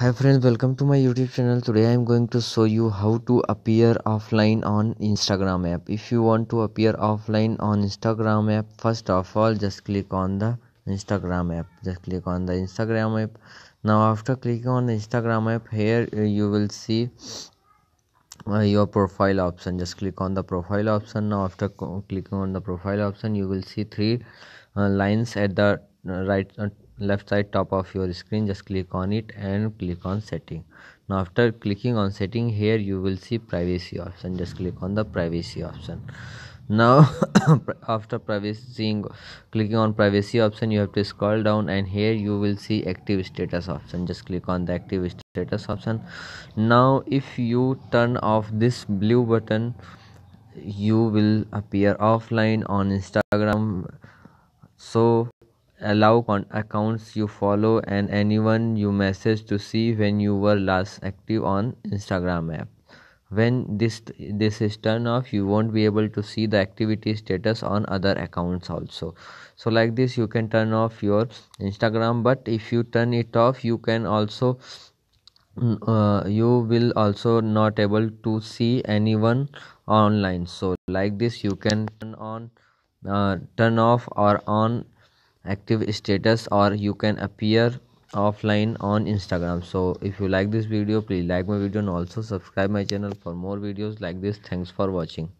hi friends welcome to my youtube channel today i am going to show you how to appear offline on instagram app if you want to appear offline on instagram app first of all just click on the instagram app just click on the instagram app now after clicking on the instagram app here uh, you will see uh, your profile option just click on the profile option now after clicking on the profile option you will see three uh, lines at the right uh, left side top of your screen just click on it and click on setting now after clicking on setting here you will see privacy option just click on the privacy option now after privacy clicking on privacy option you have to scroll down and here you will see active status option just click on the active status option now if you turn off this blue button you will appear offline on instagram so allow accounts you follow and anyone you message to see when you were last active on Instagram app. When this this is turned off, you won't be able to see the activity status on other accounts also. So like this, you can turn off your Instagram. But if you turn it off, you can also mm, uh, you will also not able to see anyone online. So like this, you can turn on, uh, turn off or on active status or you can appear offline on instagram so if you like this video please like my video and also subscribe my channel for more videos like this thanks for watching